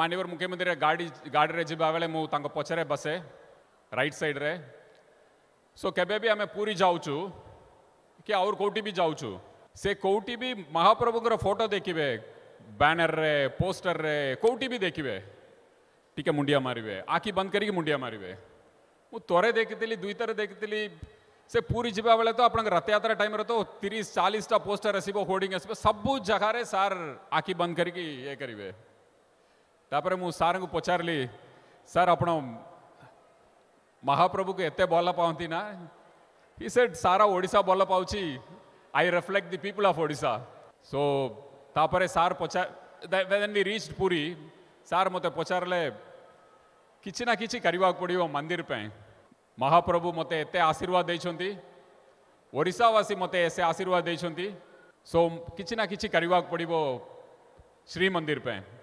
માણેવર મુકેન્દ્ર રે ગાડી ગાડી રે જે બાવાલે મો તાંગ પોછરે બસે રાઇટ સાઇડ રે સો કેબેબી અમે પૂરી જાઉ છુ કે ઓર કોટી બી જાઉ છુ સે કોટી બી મહાપ્રભુ કો ફોટો દેખીબે બેનર રે પોસ્ટર રે કોટી બી દેખીબે ટીકે મુંડિયા મારીબે આખી બંધ કરી કે મુંડિયા મારીબે ઓ તોરે દેખતલી દuitoરે દેખતલી સે પૂરી જીબાવાલે તો આપણ રતયાતરા ટાઈમ રે તો 30 40 ટા પોસ્ટર અસીબો હોર્ડિંગસ પર સબુ જહારે સર આખી બંધ કરી કે એ કરીબે तापर मु सारू पचारली सार आप महाप्रभु को ये भल पाती ना से सारा ओडा भल पाँच I reflect the people of ओडा सो तापर सार पचार रिच पूरी सार मत पचारे कि ना कि करवाक पड़ो मंदिर पर महाप्रभु मत आशीर्वाद देशावासी मत ऐसे आशीर्वाद देखते सो किना कि करवाक पड़ो श्रीमंदिर पर